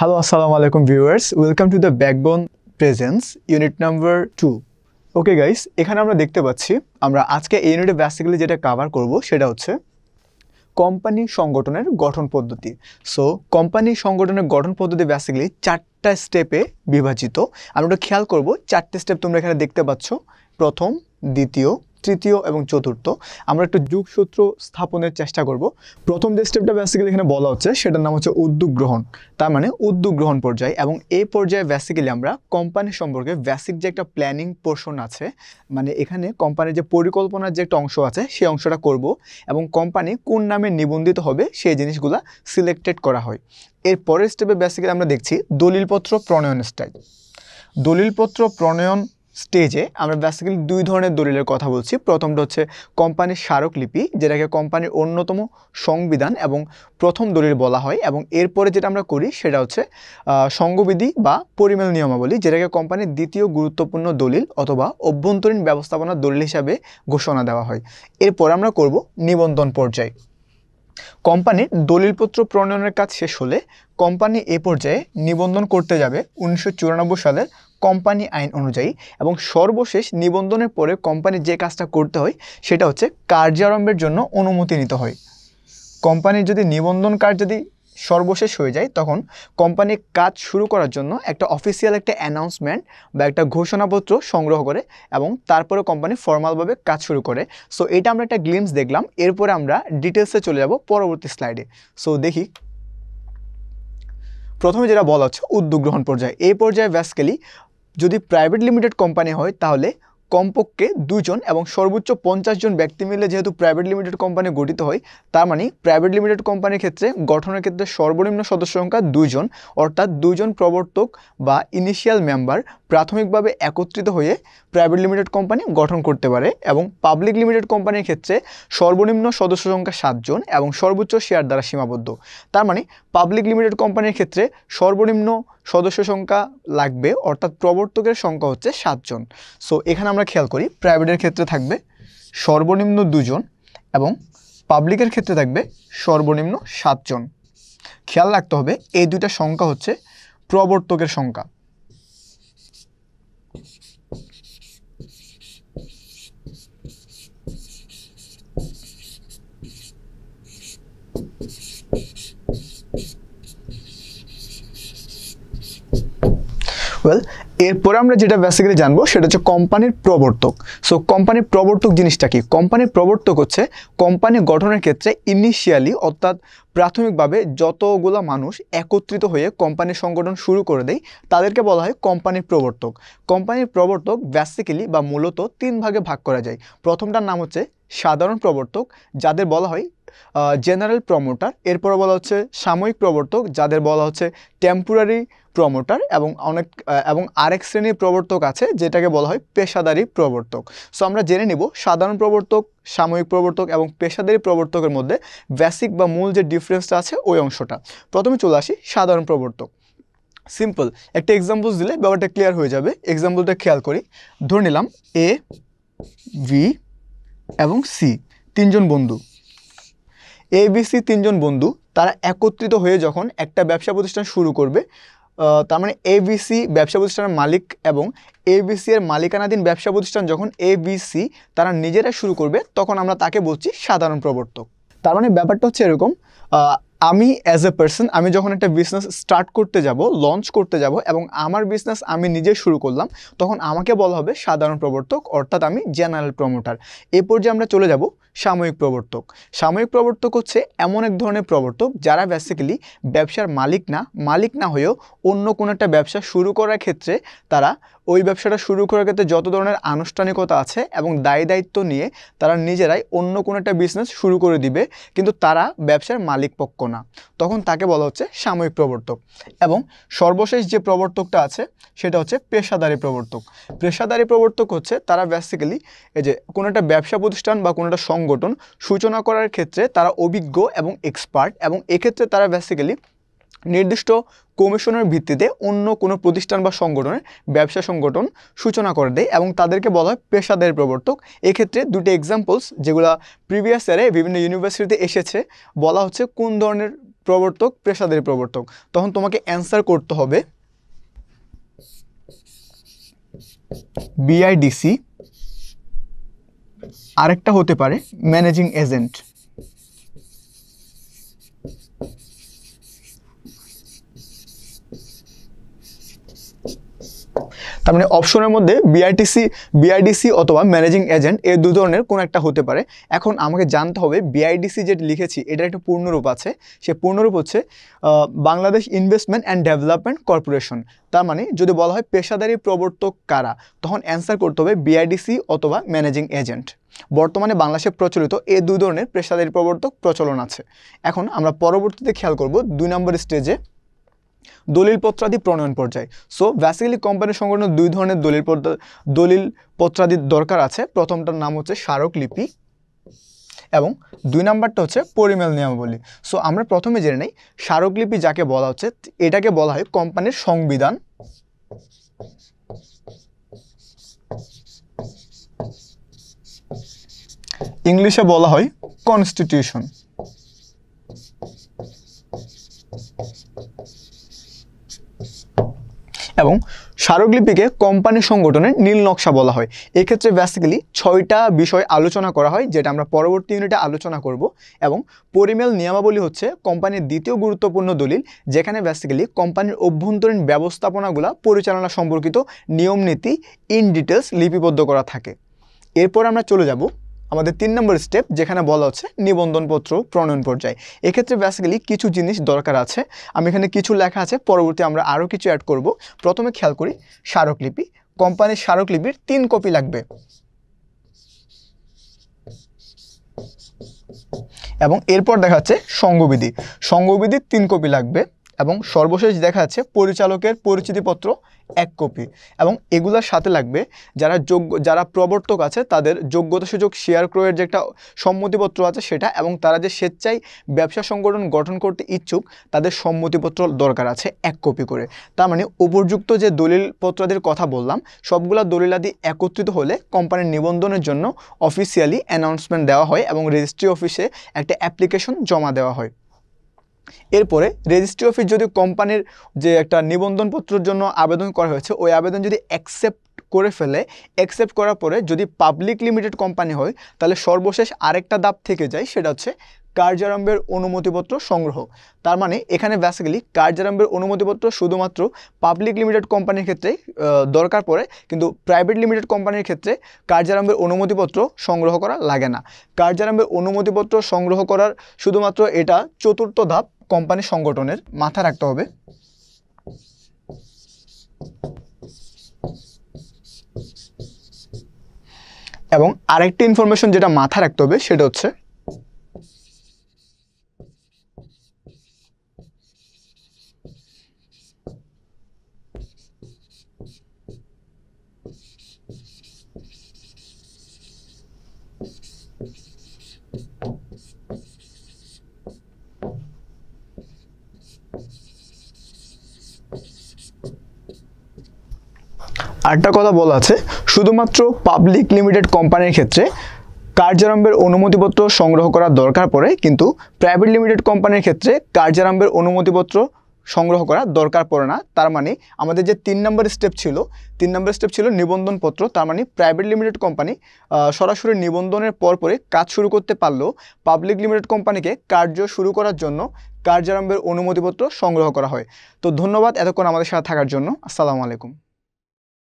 Hello Assalamu আলাইকুম viewers. Welcome to the Backbone presents unit number two okay guys এখানে আমরা দেখতে পাচ্ছি আমরা আজকে এই ইউনিটে বেসিক্যালি যেটা কাভার করব সেটা হচ্ছে কোম্পানি সংগঠনের গঠন পদ্ধতি সো কোম্পানি সংগঠনের গঠন পদ্ধতি বেসিক্যালি চারটা স্টেপে বিভাজিত আমরা খেয়াল করব চারটে স্টেপ তোমরা এখানে দেখতে পাচ্ছ প্রথম দ্বিতীয় তৃতীয় এবং চতুর্থ আমরা একটু যুগসূত্র স্থাপনের চেষ্টা করব প্রথম যে স্টেপটা বেসিক্যালি এখানে বলা হচ্ছে সেটার নাম হচ্ছে উদ্যোগ গ্রহণ তার মানে উদ্যোগ গ্রহণ পর্যায়ে এবং এই পর্যায়ে বেসিক্যালি আমরা কোম্পানি সম্পর্কে বেসিক যে একটা প্ল্যানিং পোর্শন আছে মানে এখানে কোম্পানির যে পরিকল্পনার যে একটা অংশ আছে সেই অংশটা করব এবং কোম্পানি কোন নামে নিবন্ধিত হবে সেই জিনিসগুলো সিলেক্টেড করা হয় এর পরের স্টেপে বেসিক্যালি আমরা দেখছি দলিলপত্র প্রণয়ন স্টাইল দলিলপত্র প্রণয়ন স্টেজে আমরা বেসিক্যালি দুই ধরনের দলিলের কথা বলছি প্রথমটা হচ্ছে কোম্পানির স্মারকলিপি যেটাকে কোম্পানির অন্যতম সংবিধান এবং প্রথম দলিল বলা হয় এবং এরপরে যেটা আমরা করি সেটা হচ্ছে সংঘবিধি বা পরিমেল নিয়মাবলী যেটাকে কোম্পানির দ্বিতীয় গুরুত্বপূর্ণ দলিল অথবা অভ্যন্তরীণ ব্যবস্থাপনার দলিল হিসাবে ঘোষণা দেওয়া হয় এরপর আমরা করব নিবন্ধন পর্যায় কোম্পানির দলিলপত্র প্রণয়নের কাজ শেষ হলে কোম্পানি এ পর্যায়ে নিবন্ধন করতে যাবে উনিশশো সালের কোম্পানি আইন অনুযায়ী এবং সর্বশেষ নিবন্ধনের পরে কোম্পানির যে কাজটা করতে হয় সেটা হচ্ছে কার্যারম্ভের জন্য অনুমতি নিতে হয় কোম্পানির যদি নিবন্ধন কার্ড যদি সর্বশেষ হয়ে যায় তখন কোম্পানির কাজ শুরু করার জন্য একটা অফিসিয়াল একটা অ্যানাউন্সমেন্ট বা একটা ঘোষণাপত্র সংগ্রহ করে এবং তারপরে কোম্পানি ফর্মালভাবে কাজ শুরু করে সো এটা আমরা একটা গ্লিমস দেখলাম এরপরে আমরা ডিটেলসে চলে যাব পরবর্তী স্লাইডে সো দেখি প্রথমে যেটা বলা হচ্ছে উদ্যোগ গ্রহণ পর্যায়ে এই পর্যায়ে ব্যাসকেলি যদি প্রাইভেট লিমিটেড কোম্পানি হয় তাহলে কমপক্ষে দুজন এবং সর্বোচ্চ পঞ্চাশ জন ব্যক্তি মিলে যেহেতু প্রাইভেট লিমিটেড কোম্পানি গঠিত হয় তার মানে প্রাইভেট লিমিটেড কোম্পানির ক্ষেত্রে গঠনের ক্ষেত্রে সর্বনিম্ন সদস্য সংখ্যা দুজন অর্থাৎ দুজন প্রবর্তক বা ইনিশিয়াল মেম্বার প্রাথমিকভাবে একত্রিত হয়ে প্রাইভেট লিমিটেড কোম্পানি গঠন করতে পারে এবং পাবলিক লিমিটেড কোম্পানির ক্ষেত্রে সর্বনিম্ন সদস্য সংখ্যা সাতজন এবং সর্বোচ্চ শেয়ার দ্বারা সীমাবদ্ধ তার মানে পাবলিক লিমিটেড কোম্পানির ক্ষেত্রে সর্বনিম্ন সদস্য সংখ্যা লাগবে অর্থাৎ প্রবর্তকের সংখ্যা হচ্ছে সাতজন সো এখানে আমরা খেয়াল করি প্রাইভেটের ক্ষেত্রে থাকবে সর্বনিম্ন দুজন এবং পাবলিকের ক্ষেত্রে থাকবে সর্বনিম্ন সাতজন খেয়াল রাখতে হবে এই দুইটা সংখ্যা হচ্ছে প্রবর্তকের সংখ্যা ইকুয়াল এরপরে আমরা যেটা বেসিক্যালি জানবো সেটা হচ্ছে কোম্পানির প্রবর্তক সো কোম্পানির প্রবর্তক জিনিসটা কি কোম্পানির প্রবর্তক হচ্ছে কোম্পানি গঠনের ক্ষেত্রে ইনিশিয়ালি অর্থাৎ প্রাথমিকভাবে যতগুলো মানুষ একত্রিত হয়ে কোম্পানির সংগঠন শুরু করে দেয় তাদেরকে বলা হয় কোম্পানির প্রবর্তক কোম্পানির প্রবর্তক বেসিক্যালি বা মূলত তিন ভাগে ভাগ করা যায় প্রথমটার নাম হচ্ছে সাধারণ প্রবর্তক যাদের বলা হয় জেনারেল প্রমোটার এরপর বলা হচ্ছে সাময়িক প্রবর্তক যাদের বলা হচ্ছে টেম্পোরারি প্রমোটার এবং অনেক এবং আরেক শ্রেণীর প্রবর্তক আছে যেটাকে বলা হয় পেশাদারি প্রবর্তক সো আমরা জেনে নিব সাধারণ প্রবর্তক সাময়িক প্রবর্তক এবং পেশাদারি প্রবর্তকের মধ্যে বেসিক বা মূল যে ডিফারেন্সটা আছে ওই অংশটা প্রথমে চলে আসি সাধারণ প্রবর্তক সিম্পল একটা এক্সাম্পল দিলে ব্যাপারটা ক্লিয়ার হয়ে যাবে এক্সাম্পলটা খেয়াল করি ধরে নিলাম এ ভি এবং সি তিনজন বন্ধু এবিসি তিনজন বন্ধু তারা একত্রিত হয়ে যখন একটা ব্যবসা প্রতিষ্ঠান শুরু করবে তার মানে এবিসি ব্যবসা প্রতিষ্ঠানের মালিক এবং এবিসি এর মালিকানাধীন ব্যবসা প্রতিষ্ঠান যখন এবিসি তারা নিজেরা শুরু করবে তখন আমরা তাকে বলছি সাধারণ প্রবর্তক তার মানে ব্যাপারটা হচ্ছে এরকম আমি অ্যাজ এ পার্সন আমি যখন একটা বিজনেস স্টার্ট করতে যাব লঞ্চ করতে যাব এবং আমার বিজনেস আমি নিজে শুরু করলাম তখন আমাকে বলা হবে সাধারণ প্রবর্তক অর্থাৎ আমি জেনারেল প্রমোটার এ পর্যায়ে আমরা চলে যাব সাময়িক প্রবর্তক সাময়িক প্রবর্তক হচ্ছে এমন এক ধরনের প্রবর্তক যারা বেসিক্যালি ব্যবসার মালিক না মালিক না হয়েও অন্য কোনো একটা ব্যবসা শুরু করার ক্ষেত্রে তারা ওই ব্যবসাটা শুরু করার ক্ষেত্রে যত ধরনের আনুষ্ঠানিকতা আছে এবং দায়ী দায়িত্ব নিয়ে তারা নিজেরাই অন্য কোনো একটা বিজনেস শুরু করে দিবে কিন্তু তারা ব্যবসার মালিক পক্ষ না তখন তাকে বলা হচ্ছে সাময়িক প্রবর্তক এবং সর্বশেষ যে প্রবর্তকটা আছে সেটা হচ্ছে পেশাদারী প্রবর্তক পেশাদারী প্রবর্তক হচ্ছে তারা বেসিক্যালি এই যে কোনো একটা ব্যবসা প্রতিষ্ঠান বা কোনো একটা সংঘ সংগঠন সূচনা করার ক্ষেত্রে তারা অভিজ্ঞ এবং এক্সপার্ট এবং এক্ষেত্রে তারা বেসিক্যালি নির্দিষ্ট কমিশনের ভিত্তিতে অন্য কোনো প্রতিষ্ঠান বা সংগঠনের ব্যবসা সংগঠন সূচনা করে দেয় এবং তাদেরকে বলা হয় পেশাদের প্রবর্তক এক্ষেত্রে দুটি এক্সাম্পলস যেগুলো প্রিভিয়াস ইয়ারে বিভিন্ন ইউনিভার্সিটিতে এসেছে বলা হচ্ছে কোন ধরনের প্রবর্তক পেশাদের প্রবর্তক তখন তোমাকে অ্যান্সার করতে হবে বিআইডিসি আরেকটা হতে পারে ম্যানেজিং এজেন্ট তার মানে অপশনের মধ্যে বিআরটিসি বিআইডিসি অথবা ম্যানেজিং এজেন্ট এই দু ধরনের কোনো একটা হতে পারে এখন আমাকে জানতে হবে বিআইডিসি যেটা লিখেছি এটা একটা পূর্ণরূপ আছে সে পূর্ণরূপ হচ্ছে Bangladesh investment and development corporation তার মানে যদি বলা হয় পেশাদারি প্রবর্তক কারা তখন অ্যান্সার করতে হবে বিআইডিসি অথবা ম্যানেজিং এজেন্ট বর্তমানে বাংলাদেশে প্রচলিত এ দুই ধরনের পেশাদারি প্রবর্তক প্রচলন আছে এখন আমরা পরবর্তীতে খেয়াল করব দুই নম্বর স্টেজে দলিলপত্রাদি প্রণয়ন পর্যায়ে সো বেসিক্যালি কোম্পানি সংগঠনের দুই ধরনের দলিল দলিল পত্রাদির দরকার আছে প্রথমটার নাম হচ্ছে স্মারকলিপি এবং দুই নাম্বারটা হচ্ছে পরিমেল নিয়মাবলী সো আমরা প্রথমে জেনে নেই স্মারকলিপি যাকে বলা হচ্ছে এটাকে বলা হয় কোম্পানির সংবিধান ইংলিশে বলা হয় কনস্টিটিউশন এবং স্মারকলিপিকে কোম্পানি সংগঠনের নীল নকশা বলা হয় এক্ষেত্রে বেসিক্যালি ছয়টা বিষয় আলোচনা করা হয় যেটা আমরা পরবর্তী ইউনিটে আলোচনা করব এবং পরিমেল নিয়মাবলী হচ্ছে কোম্পানির দ্বিতীয় গুরুত্বপূর্ণ দলিল যেখানে বেসিক্যালি কোম্পানির অভ্যন্তরীণ ব্যবস্থাপনাগুলো পরিচালনা সম্পর্কিত নিয়মনীতি ইন ডিটেলস লিপিবদ্ধ করা থাকে এরপর আমরা চলে যাব আমাদের তিন নম্বর স্টেপ যেখানে বলা হচ্ছে নিবন্ধনপত্র প্রণয়ন পর্যায়ে এক্ষেত্রে বেসিক্যালি কিছু জিনিস দরকার আছে আমি এখানে কিছু লেখা আছে পরবর্তী আমরা আরও কিছু অ্যাড করব প্রথমে খেয়াল করি স্মারকলিপি কোম্পানির স্মারকলিপির তিন কপি লাগবে এবং এরপর দেখা যাচ্ছে সঙ্গবিধি সঙ্গবিধির তিন কপি লাগবে এবং সর্বশেষ দেখা যাচ্ছে পরিচালকের পরিচিতিপত্র এক কপি এবং এগুলোর সাথে লাগবে যারা যোগ্য যারা প্রবর্তক আছে তাদের যোগ্যতা সুযোগ শেয়ার ক্রয়ের যে একটা সম্মতিপত্র আছে সেটা এবং তারা যে স্বেচ্ছায় ব্যবসা সংগঠন গঠন করতে ইচ্ছুক তাদের সম্মতিপত্র দরকার আছে এক কপি করে তার মানে উপযুক্ত যে দলিল পত্রাদির কথা বললাম সবগুলা দলিলাদি একত্রিত হলে কোম্পানির নিবন্ধনের জন্য অফিসিয়ালি অ্যানাউন্সমেন্ট দেওয়া হয় এবং রেজিস্ট্রি অফিসে একটা অ্যাপ্লিকেশন জমা দেওয়া হয় এরপরে রেজিস্ট্রি অফিস যদি কোম্পানির যে একটা নিবন্ধনপত্রের জন্য আবেদন করা হয়েছে ওই আবেদন যদি অ্যাকসেপ্ট করে ফেলে অ্যাকসেপ্ট করার পরে যদি পাবলিক লিমিটেড কোম্পানি হয় তাহলে সর্বশেষ আরেকটা দাপ থেকে যায় সেটা হচ্ছে কার্যারম্ভের অনুমতিপত্র সংগ্রহ তার মানে এখানে বেসিক্যালি কার্যারম্ভের অনুমতিপত্র শুধুমাত্র পাবলিক লিমিটেড কোম্পানির ক্ষেত্রে দরকার পড়ে কিন্তু প্রাইভেট লিমিটেড কোম্পানির ক্ষেত্রে কার্যারম্ভের অনুমতিপত্র সংগ্রহ করা লাগে না কার্যারম্ভের অনুমতিপত্র সংগ্রহ করার শুধুমাত্র এটা চতুর্থ ধাপ কোম্পানি সংগঠনের মাথা রাখতে হবে এবং আরেকটি ইনফরমেশন যেটা মাথা রাখতে হবে সেটা হচ্ছে আরেকটা কথা বলা আছে শুধুমাত্র পাবলিক লিমিটেড কোম্পানির ক্ষেত্রে কার্যারম্ভের অনুমতিপত্র সংগ্রহ করা দরকার পড়ে কিন্তু প্রাইভেট লিমিটেড কোম্পানির ক্ষেত্রে কার্যারম্ভের অনুমতিপত্র সংগ্রহ করা দরকার পড়ে না তার মানে আমাদের যে তিন নম্বর স্টেপ ছিল তিন নম্বর স্টেপ ছিল নিবন্ধনপত্র তার মানে প্রাইভেট লিমিটেড কোম্পানি সরাসরি নিবন্ধনের পর পরে কাজ শুরু করতে পারলেও পাবলিক লিমিটেড কোম্পানিকে কার্য শুরু করার জন্য কার্যারম্ভের অনুমতিপত্র সংগ্রহ করা হয় তো ধন্যবাদ এতক্ষণ আমাদের সাথে থাকার জন্য আসসালামু আলাইকুম